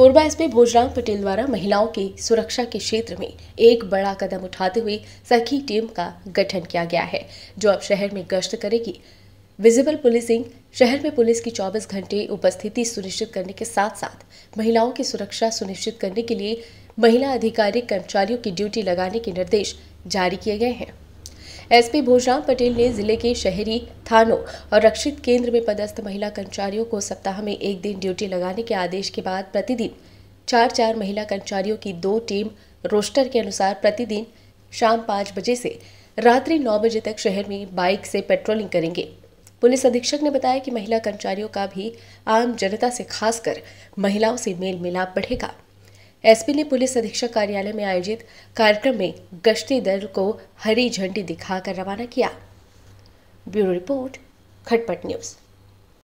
Korba SP Bhojram Patel द्वारा महिलाओं की सुरक्षा के क्षेत्र में एक बड़ा कदम उठाते हुए सखी टीम का गठन किया गया है जो अब शहर में गश्त करेगी विजिबल पुलिसिंग शहर में पुलिस की 24 घंटे उपस्थिति सुनिश्चित करने के साथ साथ महिलाओं की सुरक्षा सुनिश्चित करने के लिए महिला अधिकारी कर्मचारियों की ड्यूटी लगाने के निर्देश जारी किए गए हैं एसपी भोजराम पटेल ने जिले के शहरी थानों और रक्षित केंद्र में पदस्थ महिला कर्मचारियों को सप्ताह में एक दिन ड्यूटी लगाने के आदेश के बाद प्रतिदिन चार चार महिला कर्मचारियों की दो टीम रोस्टर के अनुसार प्रतिदिन शाम पाँच बजे से रात्रि नौ बजे तक शहर में बाइक से पेट्रोलिंग करेंगे पुलिस अधीक्षक ने बताया कि महिला कर्मचारियों का भी आम जनता से खासकर महिलाओं से मेल मिलाप बढ़ेगा एसपी ने पुलिस अधीक्षक कार्यालय में आयोजित कार्यक्रम में गश्ती दल को हरी झंडी दिखाकर रवाना किया ब्यूरो रिपोर्ट खटपट न्यूज़